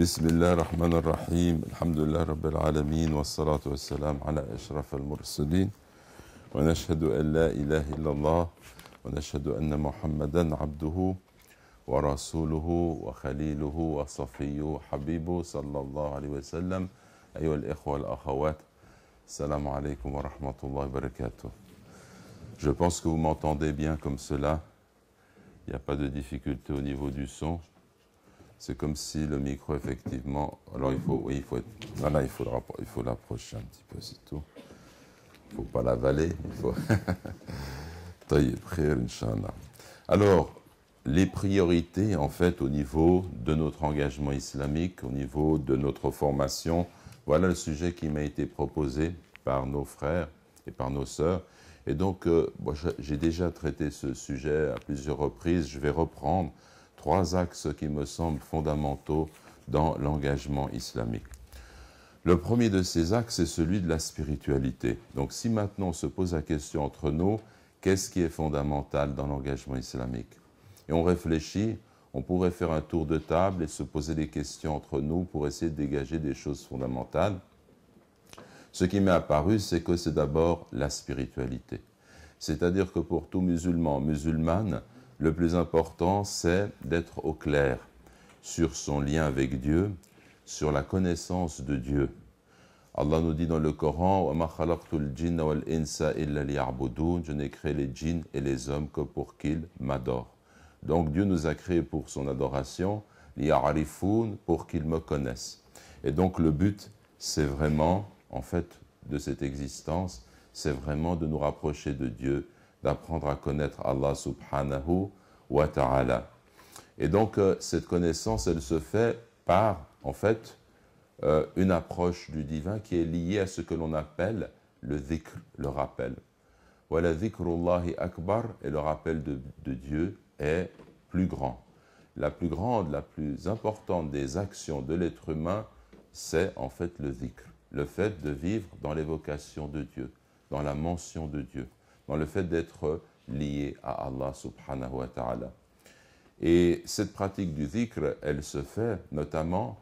بسم الله الرحمن الرحيم الحمد لله رب العالمين والصلاة والسلام على أشرف المرسلين ونشهد أن لا إله إلا الله ونشهد أن محمدا عبده ورسوله وخليله وصفيه حبيبه صلى الله عليه وسلم أيها الإخوة والأخوات السلام عليكم ورحمة الله وبركاته Je pense que vous m'entendez bien comme cela. Il n'y a pas de difficulté au niveau du son. c'est comme si le micro, effectivement. Alors, il faut, oui, il faut, être, il faut, l'approcher un petit peu, c'est tout. Il ne faut pas l'avaler. Il faut. Alors, les priorités, en fait, au niveau de notre engagement islamique, au niveau de notre formation, voilà le sujet qui m'a été proposé par nos frères et par nos sœurs. Et donc, euh, moi j'ai déjà traité ce sujet à plusieurs reprises. Je vais reprendre trois axes qui me semblent fondamentaux dans l'engagement islamique. Le premier de ces axes est celui de la spiritualité. Donc si maintenant on se pose la question entre nous, qu'est-ce qui est fondamental dans l'engagement islamique Et on réfléchit, on pourrait faire un tour de table et se poser des questions entre nous pour essayer de dégager des choses fondamentales. Ce qui m'est apparu, c'est que c'est d'abord la spiritualité. C'est-à-dire que pour tout musulman, musulmane, le plus important, c'est d'être au clair sur son lien avec Dieu, sur la connaissance de Dieu. Allah nous dit dans le Coran Je n'ai créé les djinns et les hommes que pour qu'ils m'adorent. Donc Dieu nous a créés pour son adoration, pour qu'ils me connaissent. Et donc le but, c'est vraiment, en fait, de cette existence, c'est vraiment de nous rapprocher de Dieu, d'apprendre à connaître Allah subhanahu et donc, euh, cette connaissance, elle se fait par, en fait, euh, une approche du divin qui est liée à ce que l'on appelle le dhikr, le rappel. Voilà, dhikrullahi akbar, et le rappel de, de Dieu est plus grand. La plus grande, la plus importante des actions de l'être humain, c'est en fait le dhikr, le fait de vivre dans l'évocation de Dieu, dans la mention de Dieu, dans le fait d'être liées à Allah subhanahu wa ta'ala. Et cette pratique du dhikr, elle se fait notamment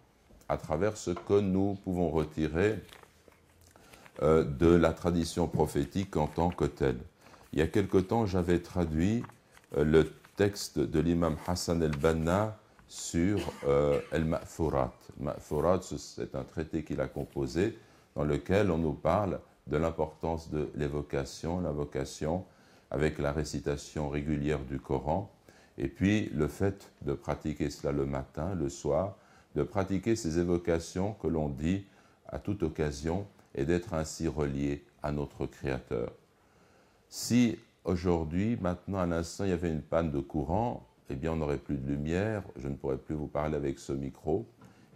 à travers ce que nous pouvons retirer euh, de la tradition prophétique en tant que telle. Il y a quelque temps, j'avais traduit euh, le texte de l'imam Hassan el-Banna sur euh, el mafurat c'est un traité qu'il a composé dans lequel on nous parle de l'importance de l'évocation, la vocation avec la récitation régulière du Coran, et puis le fait de pratiquer cela le matin, le soir, de pratiquer ces évocations que l'on dit à toute occasion et d'être ainsi relié à notre Créateur. Si aujourd'hui, maintenant, à l'instant, il y avait une panne de courant, eh bien, on n'aurait plus de lumière, je ne pourrais plus vous parler avec ce micro.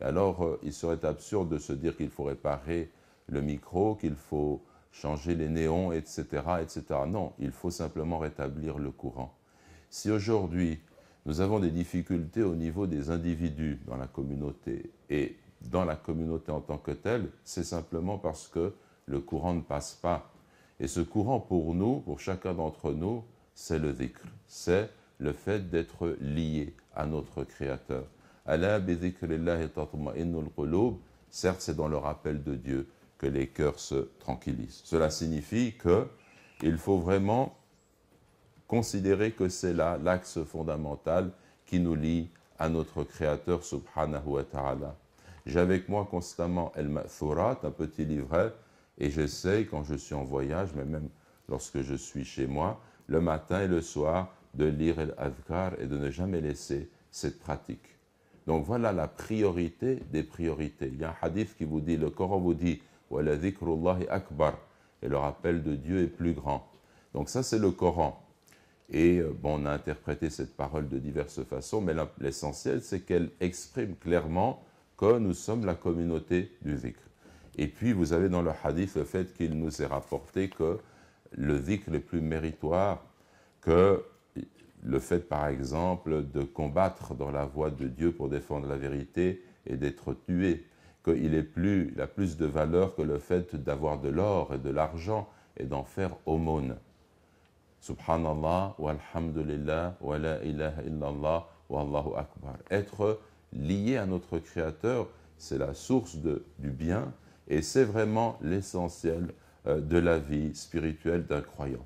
alors, euh, il serait absurde de se dire qu'il faut réparer le micro, qu'il faut changer les néons, etc., etc. Non, il faut simplement rétablir le courant. Si aujourd'hui, nous avons des difficultés au niveau des individus dans la communauté et dans la communauté en tant que telle, c'est simplement parce que le courant ne passe pas. Et ce courant pour nous, pour chacun d'entre nous, c'est le dhikr, c'est le fait d'être lié à notre Créateur. Allah Certes, c'est dans le rappel de Dieu, que les cœurs se tranquillisent. Cela signifie qu'il faut vraiment considérer que c'est là l'axe fondamental qui nous lie à notre Créateur subhanahu wa ta'ala. J'ai avec moi constamment El Ma'thurat, un petit livret, et j'essaie quand je suis en voyage, mais même lorsque je suis chez moi, le matin et le soir, de lire El Adhkar et de ne jamais laisser cette pratique. Donc voilà la priorité des priorités. Il y a un hadith qui vous dit, le Coran vous dit, akbar. Et le rappel de Dieu est plus grand. Donc ça, c'est le Coran. Et euh, bon, on a interprété cette parole de diverses façons, mais l'essentiel, c'est qu'elle exprime clairement que nous sommes la communauté du zikr. Et puis, vous avez dans le hadith le fait qu'il nous est rapporté que le zikr est plus méritoire que le fait, par exemple, de combattre dans la voie de Dieu pour défendre la vérité et d'être tué qu'il a plus de valeur que le fait d'avoir de l'or et de l'argent et d'en faire aumône. Subhanallah, walhamdulillah, wa la ilaha illallah, allahu akbar. Être lié à notre Créateur, c'est la source du bien et c'est vraiment l'essentiel euh, de la vie spirituelle d'un croyant.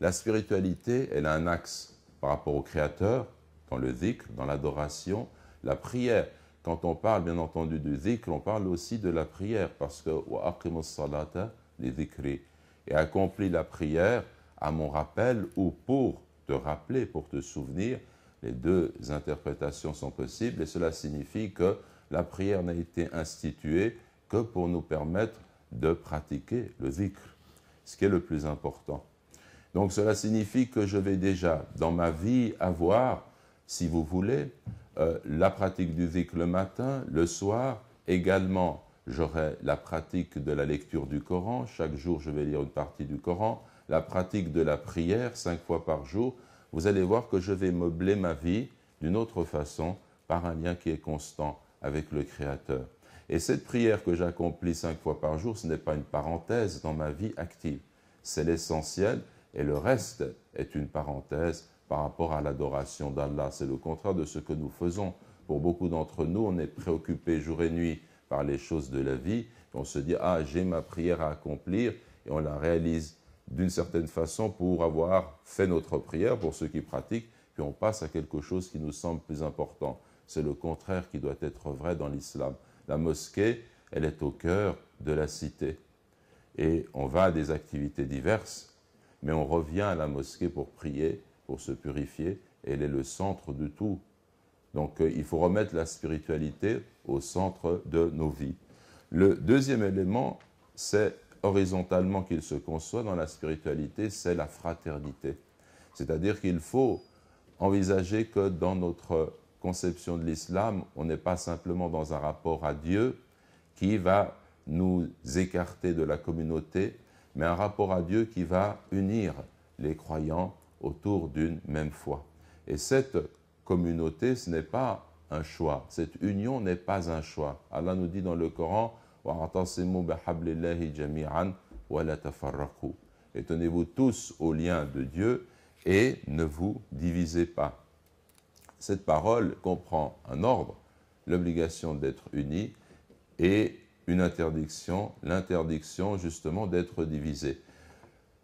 La spiritualité, elle a un axe par rapport au Créateur, dans le dhikr, dans l'adoration, la prière. Quand on parle bien entendu du zikr, on parle aussi de la prière, parce que salata les écrits Et accomplis la prière à mon rappel ou pour te rappeler, pour te souvenir. Les deux interprétations sont possibles et cela signifie que la prière n'a été instituée que pour nous permettre de pratiquer le zikr, ce qui est le plus important. Donc cela signifie que je vais déjà dans ma vie avoir, si vous voulez, euh, la pratique du zikr le matin, le soir, également j'aurai la pratique de la lecture du Coran, chaque jour je vais lire une partie du Coran, la pratique de la prière cinq fois par jour, vous allez voir que je vais meubler ma vie d'une autre façon par un lien qui est constant avec le Créateur. Et cette prière que j'accomplis cinq fois par jour, ce n'est pas une parenthèse dans ma vie active, c'est l'essentiel et le reste est une parenthèse par rapport à l'adoration d'Allah. C'est le contraire de ce que nous faisons. Pour beaucoup d'entre nous, on est préoccupé jour et nuit par les choses de la vie. on se dit, ah, j'ai ma prière à accomplir, et on la réalise d'une certaine façon pour avoir fait notre prière, pour ceux qui pratiquent, puis on passe à quelque chose qui nous semble plus important. C'est le contraire qui doit être vrai dans l'islam. La mosquée, elle est au cœur de la cité. Et on va à des activités diverses, mais on revient à la mosquée pour prier, pour se purifier. Elle est le centre de tout. Donc euh, il faut remettre la spiritualité au centre de nos vies. Le deuxième élément, c'est horizontalement qu'il se conçoit dans la spiritualité, c'est la fraternité. C'est-à-dire qu'il faut envisager que dans notre conception de l'islam, on n'est pas simplement dans un rapport à Dieu qui va nous écarter de la communauté, mais un rapport à Dieu qui va unir les croyants autour d'une même foi. Et cette communauté, ce n'est pas un choix. Cette union n'est pas un choix. Allah nous dit dans le Coran Et tenez-vous tous au lien de Dieu et ne vous divisez pas. Cette parole comprend un ordre, l'obligation d'être unis et une interdiction, l'interdiction justement d'être divisé.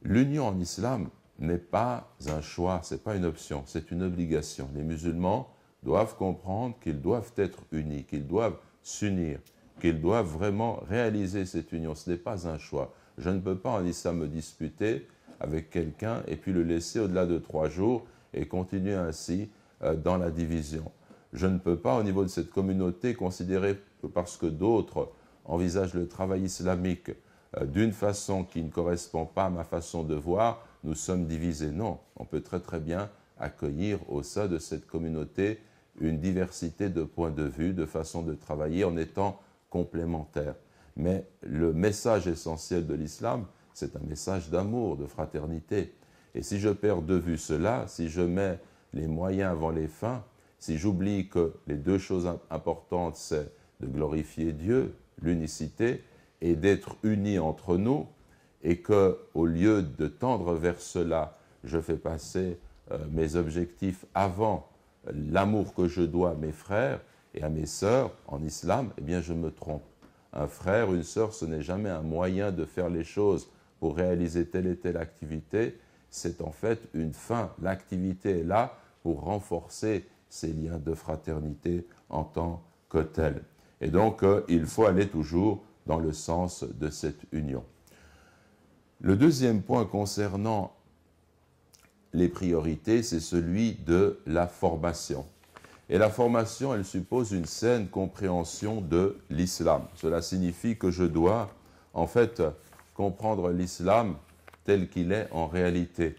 L'union en islam, n'est pas un choix, ce n'est pas une option, c'est une obligation. Les musulmans doivent comprendre qu'ils doivent être unis, qu'ils doivent s'unir, qu'ils doivent vraiment réaliser cette union. Ce n'est pas un choix. Je ne peux pas en islam me disputer avec quelqu'un et puis le laisser au-delà de trois jours et continuer ainsi euh, dans la division. Je ne peux pas, au niveau de cette communauté, considérer parce que d'autres envisagent le travail islamique euh, d'une façon qui ne correspond pas à ma façon de voir, nous sommes divisés. Non, on peut très très bien accueillir au sein de cette communauté une diversité de points de vue, de façons de travailler en étant complémentaires. Mais le message essentiel de l'islam, c'est un message d'amour, de fraternité. Et si je perds de vue cela, si je mets les moyens avant les fins, si j'oublie que les deux choses importantes, c'est de glorifier Dieu, l'unicité, et d'être unis entre nous, et que, au lieu de tendre vers cela, je fais passer euh, mes objectifs avant l'amour que je dois à mes frères et à mes sœurs en islam, eh bien, je me trompe. Un frère, une sœur, ce n'est jamais un moyen de faire les choses pour réaliser telle et telle activité. C'est en fait une fin. L'activité est là pour renforcer ces liens de fraternité en tant que tels. Et donc, euh, il faut aller toujours dans le sens de cette union. Le deuxième point concernant les priorités, c'est celui de la formation. Et la formation, elle suppose une saine compréhension de l'islam. Cela signifie que je dois, en fait, comprendre l'islam tel qu'il est en réalité.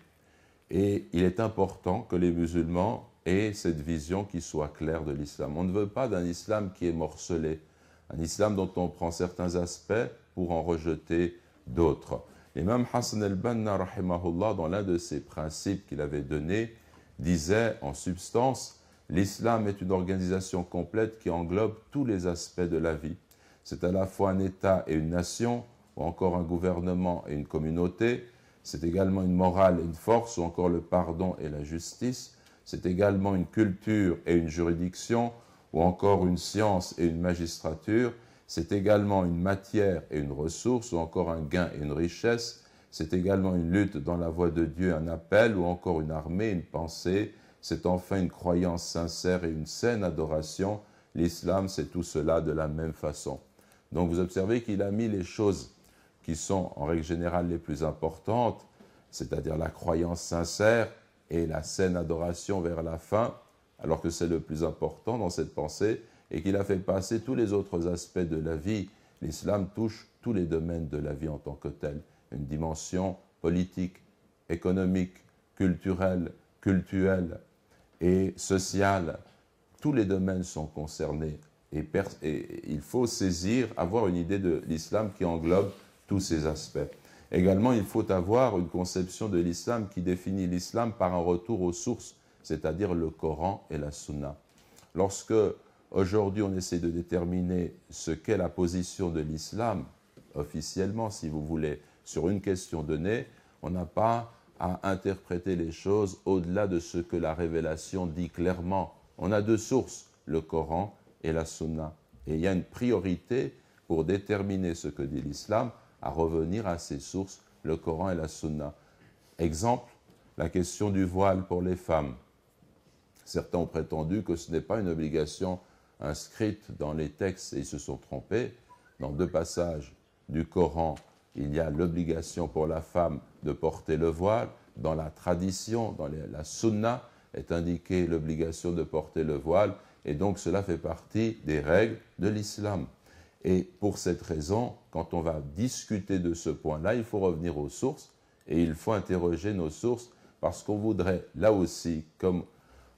Et il est important que les musulmans aient cette vision qui soit claire de l'islam. On ne veut pas d'un islam qui est morcelé, un islam dont on prend certains aspects pour en rejeter d'autres même Hassan al-Banna, rahimahullah, dans l'un de ses principes qu'il avait donné, disait en substance L'islam est une organisation complète qui englobe tous les aspects de la vie. C'est à la fois un État et une nation, ou encore un gouvernement et une communauté. C'est également une morale et une force, ou encore le pardon et la justice. C'est également une culture et une juridiction, ou encore une science et une magistrature c'est également une matière et une ressource, ou encore un gain et une richesse, c'est également une lutte dans la voie de Dieu, un appel, ou encore une armée, une pensée, c'est enfin une croyance sincère et une saine adoration. L'islam, c'est tout cela de la même façon. Donc vous observez qu'il a mis les choses qui sont en règle générale les plus importantes, c'est-à-dire la croyance sincère et la saine adoration vers la fin, alors que c'est le plus important dans cette pensée, et qu'il a fait passer tous les autres aspects de la vie. L'islam touche tous les domaines de la vie en tant que tel, une dimension politique, économique, culturelle, culturelle et sociale. Tous les domaines sont concernés et, et il faut saisir, avoir une idée de l'islam qui englobe tous ces aspects. Également, il faut avoir une conception de l'islam qui définit l'islam par un retour aux sources, c'est-à-dire le Coran et la Sunna. Lorsque Aujourd'hui, on essaie de déterminer ce qu'est la position de l'islam officiellement, si vous voulez, sur une question donnée. On n'a pas à interpréter les choses au-delà de ce que la révélation dit clairement. On a deux sources, le Coran et la Sunna. Et il y a une priorité pour déterminer ce que dit l'islam à revenir à ces sources, le Coran et la Sunna. Exemple, la question du voile pour les femmes. Certains ont prétendu que ce n'est pas une obligation inscrites dans les textes et ils se sont trompés. Dans deux passages du Coran, il y a l'obligation pour la femme de porter le voile. Dans la tradition, dans la sunna, est indiquée l'obligation de porter le voile. Et donc cela fait partie des règles de l'islam. Et pour cette raison, quand on va discuter de ce point-là, il faut revenir aux sources et il faut interroger nos sources parce qu'on voudrait, là aussi, comme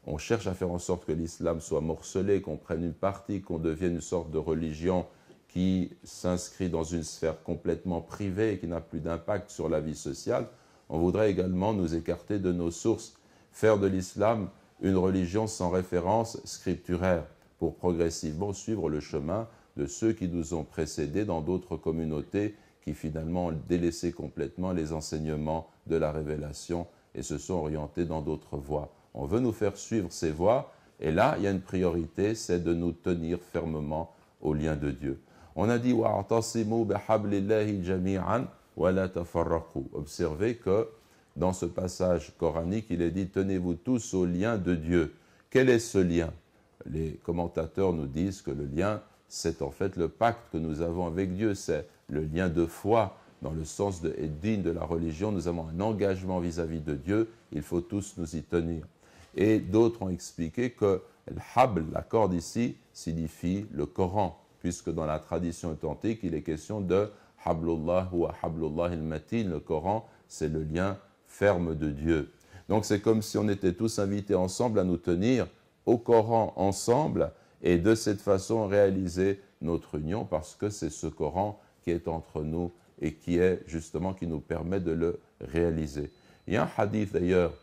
on cherche à faire en sorte que l'islam soit morcelé, qu'on prenne une partie, qu'on devienne une sorte de religion qui s'inscrit dans une sphère complètement privée et qui n'a plus d'impact sur la vie sociale, on voudrait également nous écarter de nos sources, faire de l'islam une religion sans référence scripturaire, pour progressivement suivre le chemin de ceux qui nous ont précédés dans d'autres communautés qui finalement ont délaissé complètement les enseignements de la révélation et se sont orientés dans d'autres voies on veut nous faire suivre ses voies, et là, il y a une priorité, c'est de nous tenir fermement au lien de Dieu. On a dit Observez que dans ce passage coranique, il est dit Tenez-vous tous au lien de Dieu. Quel est ce lien Les commentateurs nous disent que le lien, c'est en fait le pacte que nous avons avec Dieu, c'est le lien de foi. Dans le sens de, digne de la religion, nous avons un engagement vis à -vis de Dieu, il faut tous nous y tenir. Et d'autres ont expliqué que l'habl, la corde ici, signifie le Coran, puisque dans la tradition authentique, il est question de hablullah ou hablullah il-matin, le Coran, c'est le lien ferme de Dieu. Donc c'est comme si on était tous invités ensemble à nous tenir au Coran ensemble et de cette façon réaliser notre union parce que c'est ce Coran qui est entre nous et qui est justement qui nous permet de le réaliser. Il y a un hadith d'ailleurs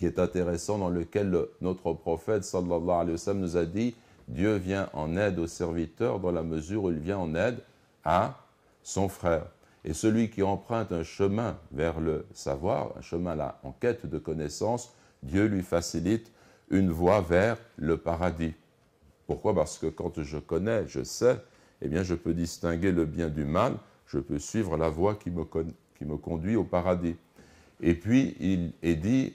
qui est intéressant, dans lequel notre prophète sallallahu alayhi wa nous a dit Dieu vient en aide au serviteur dans la mesure où il vient en aide à son frère. Et celui qui emprunte un chemin vers le savoir, un chemin là en quête de connaissance, Dieu lui facilite une voie vers le paradis. Pourquoi Parce que quand je connais, je sais, eh bien je peux distinguer le bien du mal, je peux suivre la voie qui me, qui me conduit au paradis. Et puis il est dit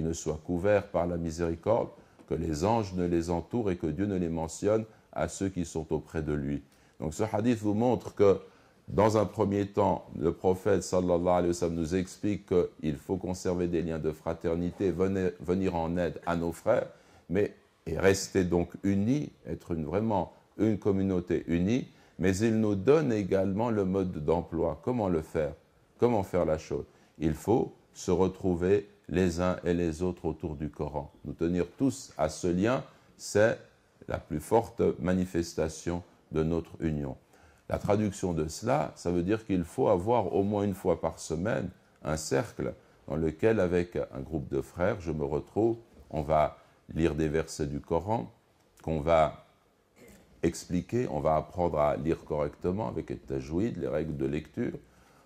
ne soit couvert par la miséricorde, que les anges ne les entourent et que Dieu ne les mentionne à ceux qui sont auprès de lui. Donc ce hadith vous montre que dans un premier temps, le prophète sallallahu alayhi wa sallam nous explique qu'il faut conserver des liens de fraternité, venir, venir en aide à nos frères, mais et rester donc unis, être une, vraiment une communauté unie, mais il nous donne également le mode d'emploi, comment le faire, comment faire la chose. Il faut se retrouver les uns et les autres autour du Coran. Nous tenir tous à ce lien, c'est la plus forte manifestation de notre union. La traduction de cela, ça veut dire qu'il faut avoir au moins une fois par semaine un cercle dans lequel, avec un groupe de frères, je me retrouve, on va lire des versets du Coran, qu'on va expliquer, on va apprendre à lire correctement avec les tajouides, les règles de lecture,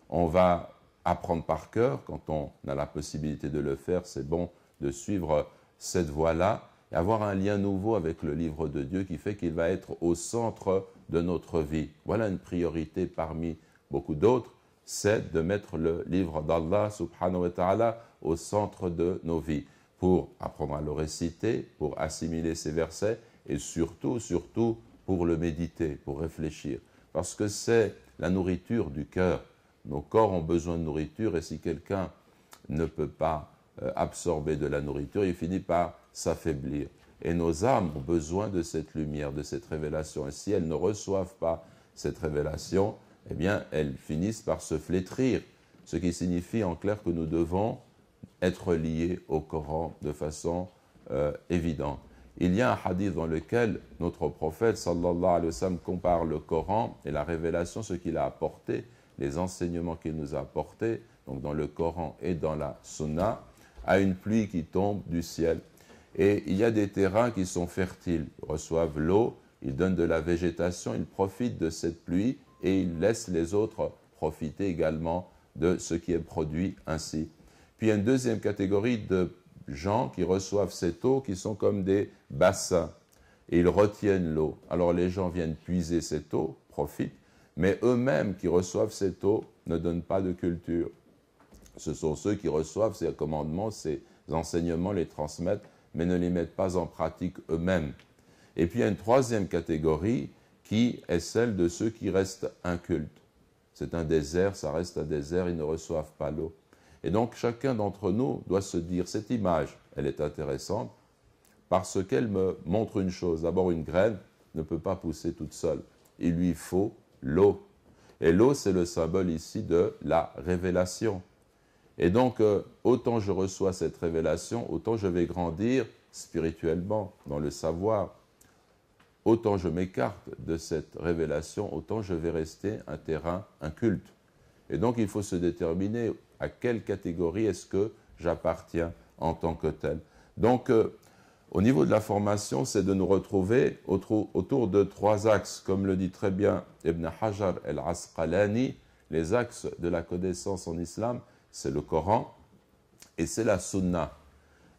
on va apprendre par cœur. Quand on a la possibilité de le faire, c'est bon de suivre cette voie-là et avoir un lien nouveau avec le livre de Dieu qui fait qu'il va être au centre de notre vie. Voilà une priorité parmi beaucoup d'autres, c'est de mettre le livre d'Allah subhanahu wa ta'ala au centre de nos vies pour apprendre à le réciter, pour assimiler ses versets et surtout, surtout pour le méditer, pour réfléchir. Parce que c'est la nourriture du cœur. Nos corps ont besoin de nourriture et si quelqu'un ne peut pas euh, absorber de la nourriture, il finit par s'affaiblir. Et nos âmes ont besoin de cette lumière, de cette révélation. Et si elles ne reçoivent pas cette révélation, eh bien, elles finissent par se flétrir. Ce qui signifie en clair que nous devons être liés au Coran de façon euh, évidente. Il y a un hadith dans lequel notre prophète sallallahu alayhi wa sallam compare le Coran et la révélation, ce qu'il a apporté, les enseignements qu'il nous a apportés, donc dans le Coran et dans la Sunna, à une pluie qui tombe du ciel. Et il y a des terrains qui sont fertiles, reçoivent l'eau, ils donnent de la végétation, ils profitent de cette pluie et ils laissent les autres profiter également de ce qui est produit ainsi. Puis il y a une deuxième catégorie de gens qui reçoivent cette eau qui sont comme des bassins et ils retiennent l'eau. Alors les gens viennent puiser cette eau, profitent, mais eux-mêmes qui reçoivent cette eau ne donnent pas de culture. Ce sont ceux qui reçoivent ces commandements, ces enseignements, les transmettent, mais ne les mettent pas en pratique eux-mêmes. Et puis il y a une troisième catégorie qui est celle de ceux qui restent incultes. C'est un désert, ça reste un désert, ils ne reçoivent pas l'eau. Et donc chacun d'entre nous doit se dire, cette image, elle est intéressante parce qu'elle me montre une chose. D'abord, une graine ne peut pas pousser toute seule. Il lui faut l'eau. Et l'eau, c'est le symbole ici de la révélation. Et donc, euh, autant je reçois cette révélation, autant je vais grandir spirituellement, dans le savoir. Autant je m'écarte de cette révélation, autant je vais rester un terrain inculte. Et donc, il faut se déterminer à quelle catégorie est-ce que j'appartiens en tant que tel. Donc, euh, au niveau de la formation, c'est de nous retrouver autour de trois axes, comme le dit très bien Ibn Hajar el-Asqalani. Les axes de la connaissance en islam, c'est le Coran et c'est la sunna.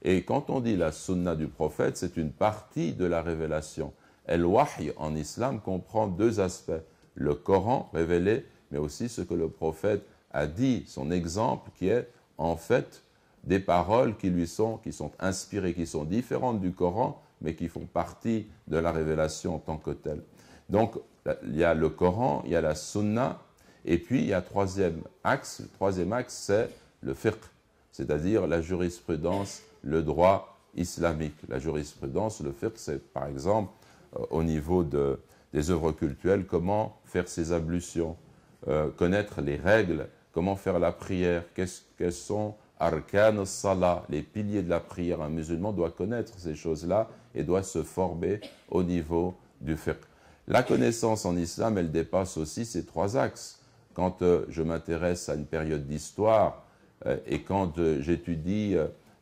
Et quand on dit la sunna du prophète, c'est une partie de la révélation. El-Wahy en islam comprend deux aspects, le Coran révélé, mais aussi ce que le prophète a dit, son exemple qui est en fait des paroles qui lui sont, qui sont inspirées, qui sont différentes du Coran, mais qui font partie de la révélation en tant que telle. Donc, il y a le Coran, il y a la Sunna, et puis il y a un troisième axe. Le troisième axe, c'est le fiqh, c'est-à-dire la jurisprudence, le droit islamique. La jurisprudence, le fiqh, c'est par exemple euh, au niveau de, des œuvres cultuelles, comment faire ses ablutions, euh, connaître les règles, comment faire la prière, qu'est-ce qu'elles sont Arkan Salah, les piliers de la prière. Un musulman doit connaître ces choses-là et doit se former au niveau du fiqh. La connaissance en islam, elle dépasse aussi ces trois axes. Quand euh, je m'intéresse à une période d'histoire euh, et quand euh, j'étudie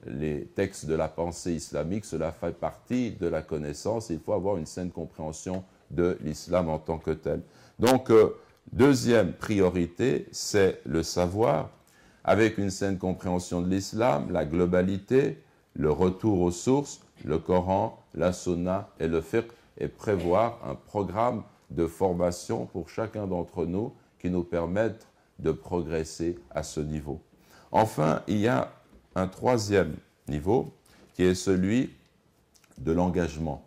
les textes de la pensée islamique, cela fait partie de la connaissance. Il faut avoir une saine compréhension de l'islam en tant que tel. Donc, deuxième priorité, c'est le savoir avec une saine compréhension de l'islam, la globalité, le retour aux sources, le Coran, la Sunna et le fiqh, et prévoir un programme de formation pour chacun d'entre nous qui nous permettent de progresser à ce niveau. Enfin, il y a un troisième niveau qui est celui de l'engagement.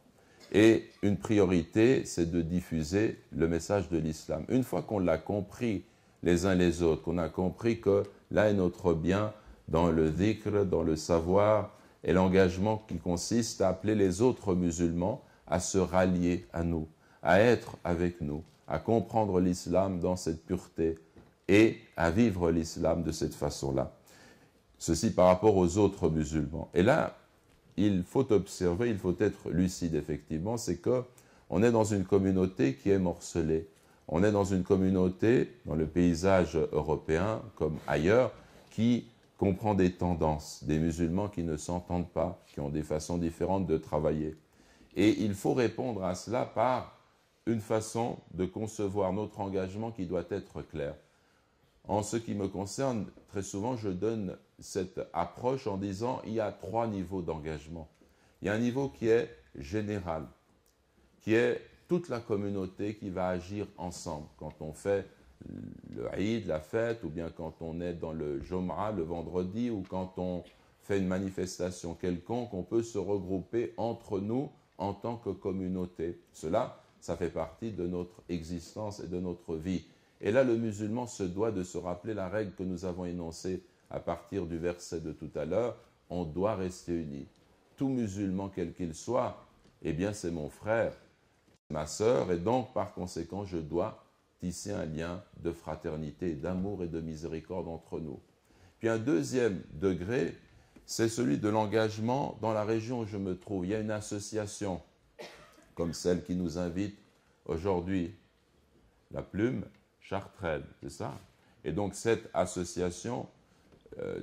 Et une priorité, c'est de diffuser le message de l'islam. Une fois qu'on l'a compris les uns les autres, qu'on a compris que Là est notre bien dans le dhikr, dans le savoir et l'engagement qui consiste à appeler les autres musulmans à se rallier à nous, à être avec nous, à comprendre l'islam dans cette pureté et à vivre l'islam de cette façon-là. Ceci par rapport aux autres musulmans. Et là, il faut observer, il faut être lucide effectivement, c'est qu'on est dans une communauté qui est morcelée, on est dans une communauté, dans le paysage européen comme ailleurs, qui comprend des tendances, des musulmans qui ne s'entendent pas, qui ont des façons différentes de travailler. Et il faut répondre à cela par une façon de concevoir notre engagement qui doit être clair. En ce qui me concerne, très souvent, je donne cette approche en disant il y a trois niveaux d'engagement. Il y a un niveau qui est général, qui est toute la communauté qui va agir ensemble. Quand on fait le Eid, la fête, ou bien quand on est dans le Jomra le vendredi, ou quand on fait une manifestation quelconque, on peut se regrouper entre nous en tant que communauté. Cela, ça fait partie de notre existence et de notre vie. Et là, le musulman se doit de se rappeler la règle que nous avons énoncée à partir du verset de tout à l'heure, on doit rester unis. Tout musulman, quel qu'il soit, eh bien c'est mon frère, ma sœur, et donc par conséquent, je dois tisser un lien de fraternité, d'amour et de miséricorde entre nous. Puis un deuxième degré, c'est celui de l'engagement dans la région où je me trouve. Il y a une association, comme celle qui nous invite aujourd'hui, la Plume Chartraine, c'est ça Et donc cette association, euh,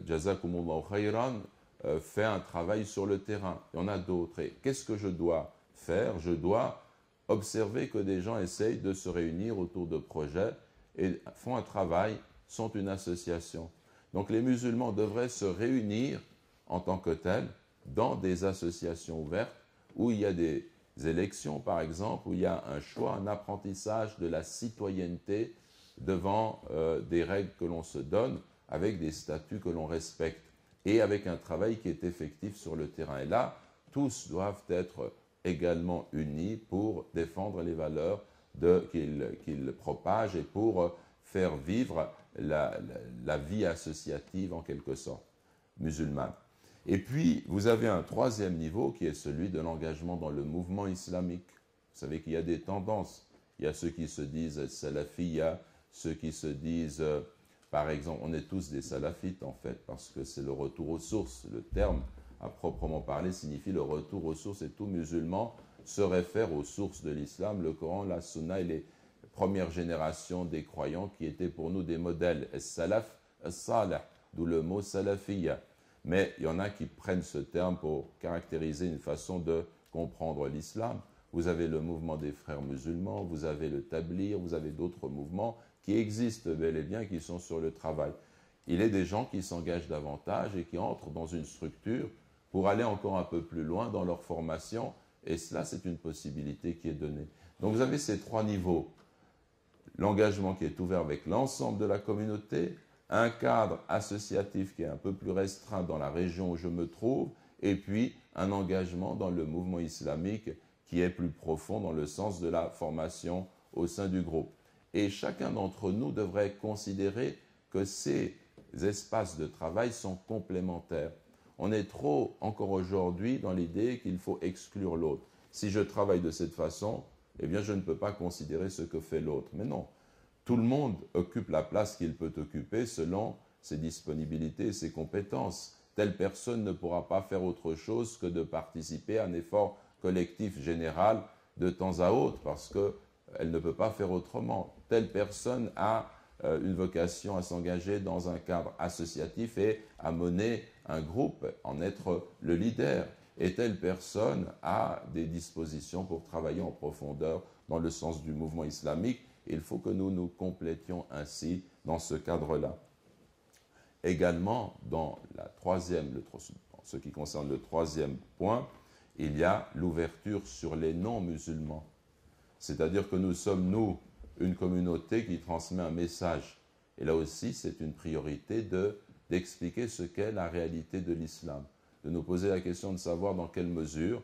euh, fait un travail sur le terrain. Il y en a d'autres. Et qu'est-ce que je dois faire Je dois observer que des gens essayent de se réunir autour de projets et font un travail, sont une association. Donc les musulmans devraient se réunir en tant que tels dans des associations ouvertes où il y a des élections, par exemple, où il y a un choix, un apprentissage de la citoyenneté devant euh, des règles que l'on se donne, avec des statuts que l'on respecte et avec un travail qui est effectif sur le terrain. Et là, tous doivent être également unis pour défendre les valeurs qu'ils propagent et pour euh, faire vivre la, la, la vie associative en quelque sorte musulmane. Et puis, vous avez un troisième niveau qui est celui de l'engagement dans le mouvement islamique. Vous savez qu'il y a des tendances. Il y a ceux qui se disent salafia, ceux qui se disent, euh, par exemple, on est tous des salafites en fait, parce que c'est le retour aux sources, le terme à proprement parler, signifie le retour aux sources et tout musulman se réfère aux sources de l'islam, le Coran, la Sunna et les premières générations des croyants qui étaient pour nous des modèles. salaf salah d'où le mot salafiyya. Mais il y en a qui prennent ce terme pour caractériser une façon de comprendre l'islam. Vous avez le mouvement des frères musulmans, vous avez le tablir, vous avez d'autres mouvements qui existent bel et bien, qui sont sur le travail. Il est des gens qui s'engagent davantage et qui entrent dans une structure pour aller encore un peu plus loin dans leur formation, et cela, c'est une possibilité qui est donnée. Donc vous avez ces trois niveaux. L'engagement qui est ouvert avec l'ensemble de la communauté, un cadre associatif qui est un peu plus restreint dans la région où je me trouve, et puis un engagement dans le mouvement islamique qui est plus profond dans le sens de la formation au sein du groupe. Et chacun d'entre nous devrait considérer que ces espaces de travail sont complémentaires. On est trop encore aujourd'hui dans l'idée qu'il faut exclure l'autre. Si je travaille de cette façon, eh bien je ne peux pas considérer ce que fait l'autre. Mais non, tout le monde occupe la place qu'il peut occuper selon ses disponibilités ses compétences. Telle personne ne pourra pas faire autre chose que de participer à un effort collectif général de temps à autre parce qu'elle ne peut pas faire autrement. Telle personne a euh, une vocation à s'engager dans un cadre associatif et à mener un groupe, en être le leader. Et telle personne a des dispositions pour travailler en profondeur dans le sens du mouvement islamique. Il faut que nous nous complétions ainsi dans ce cadre-là. Également, dans la troisième, le, ce qui concerne le troisième point, il y a l'ouverture sur les non-musulmans. C'est-à-dire que nous sommes, nous, une communauté qui transmet un message. Et là aussi, c'est une priorité de, d'expliquer ce qu'est la réalité de l'islam, de nous poser la question de savoir dans quelle mesure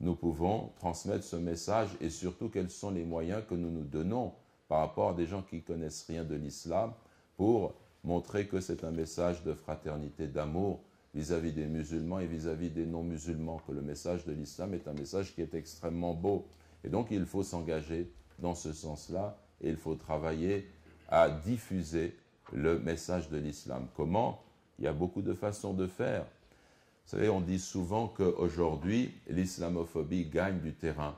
nous pouvons transmettre ce message et surtout quels sont les moyens que nous nous donnons par rapport à des gens qui connaissent rien de l'islam pour montrer que c'est un message de fraternité, d'amour vis-à-vis des musulmans et vis-à-vis des non-musulmans, que le message de l'islam est un message qui est extrêmement beau. Et donc il faut s'engager dans ce sens-là il faut travailler à diffuser le message de l'islam. Comment Il y a beaucoup de façons de faire. Vous savez, on dit souvent qu'aujourd'hui, l'islamophobie gagne du terrain.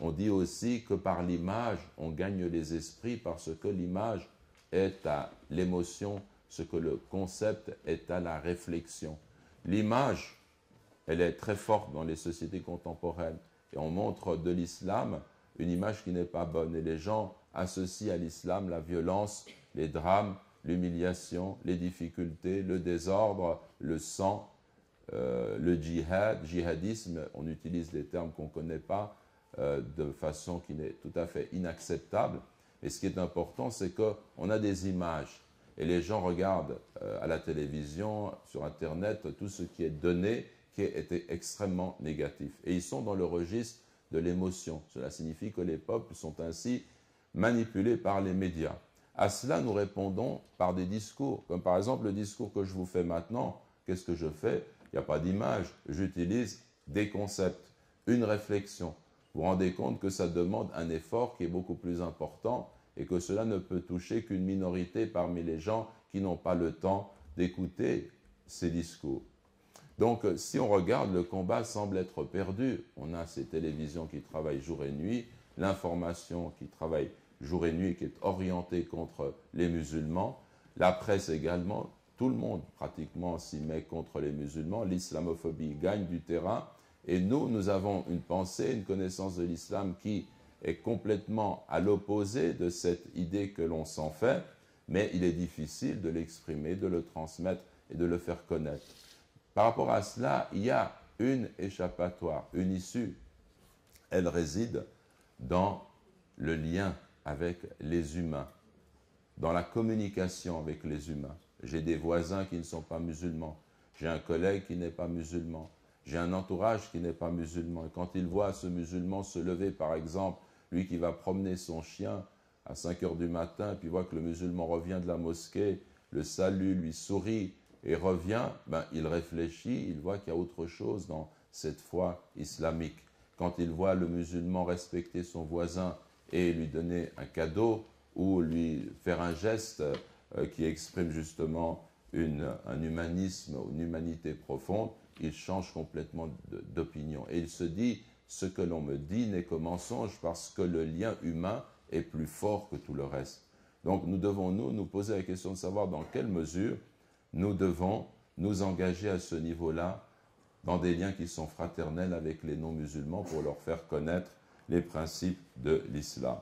On dit aussi que par l'image, on gagne les esprits parce que l'image est à l'émotion, ce que le concept est à la réflexion. L'image, elle est très forte dans les sociétés contemporaines. Et on montre de l'islam une image qui n'est pas bonne. Et les gens associent à l'islam la violence, les drames, l'humiliation, les difficultés, le désordre, le sang, euh, le djihad, djihadisme, on utilise des termes qu'on ne connaît pas euh, de façon qui n'est tout à fait inacceptable. Et ce qui est important, c'est qu'on a des images. Et les gens regardent euh, à la télévision, sur Internet, tout ce qui est donné, qui était extrêmement négatif. Et ils sont dans le registre de l'émotion. Cela signifie que les peuples sont ainsi manipulés par les médias. À cela, nous répondons par des discours, comme par exemple le discours que je vous fais maintenant. Qu'est-ce que je fais Il n'y a pas d'image. J'utilise des concepts, une réflexion. Vous vous rendez compte que ça demande un effort qui est beaucoup plus important et que cela ne peut toucher qu'une minorité parmi les gens qui n'ont pas le temps d'écouter ces discours. Donc, euh, si on regarde, le combat semble être perdu. On a ces télévisions qui travaillent jour et nuit, l'information qui travaille jour et nuit, qui est orientée contre les musulmans, la presse également. Tout le monde pratiquement s'y met contre les musulmans. L'islamophobie gagne du terrain. Et nous, nous avons une pensée, une connaissance de l'islam qui est complètement à l'opposé de cette idée que l'on s'en fait, mais il est difficile de l'exprimer, de le transmettre et de le faire connaître. Par rapport à cela, il y a une échappatoire, une issue. Elle réside dans le lien avec les humains, dans la communication avec les humains. J'ai des voisins qui ne sont pas musulmans, j'ai un collègue qui n'est pas musulman, j'ai un entourage qui n'est pas musulman. Et quand il voit ce musulman se lever, par exemple, lui qui va promener son chien à 5 h du matin, puis voit que le musulman revient de la mosquée, le salue, lui sourit, et revient, ben, il réfléchit, il voit qu'il y a autre chose dans cette foi islamique. Quand il voit le musulman respecter son voisin et lui donner un cadeau ou lui faire un geste euh, qui exprime justement un humanisme, une humanité profonde, il change complètement d'opinion. Et il se dit, ce que l'on me dit n'est qu'un mensonge parce que le lien humain est plus fort que tout le reste. Donc nous devons, nous, nous poser la question de savoir dans quelle mesure nous devons nous engager à ce niveau-là dans des liens qui sont fraternels avec les non-musulmans pour leur faire connaître les principes de l'islam.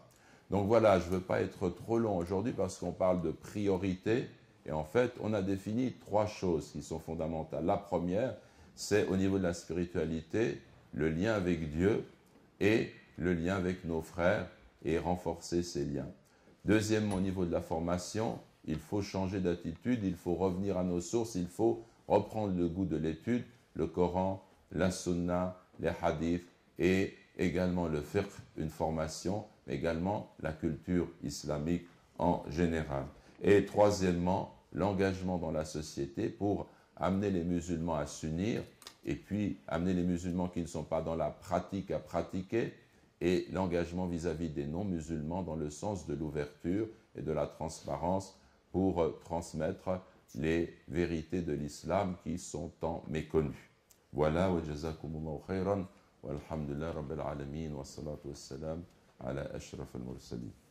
Donc voilà, je ne veux pas être trop long aujourd'hui parce qu'on parle de priorité et en fait, on a défini trois choses qui sont fondamentales. La première, c'est au niveau de la spiritualité, le lien avec Dieu et le lien avec nos frères et renforcer ces liens. Deuxièmement, au niveau de la formation, il faut changer d'attitude, il faut revenir à nos sources, il faut reprendre le goût de l'étude, le Coran, la Sunna, les hadiths et également le fiqh, une formation, mais également la culture islamique en général. Et troisièmement, l'engagement dans la société pour amener les musulmans à s'unir et puis amener les musulmans qui ne sont pas dans la pratique à pratiquer et l'engagement vis-à-vis des non-musulmans dans le sens de l'ouverture et de la transparence pour euh, transmettre les vérités de l'islam qui sont tant méconnues. Voilà, wa jazakumullahu khairan, wa alhamdulillah rabbil alamin, wa salatu wa salam ala ashraf al-mursalin.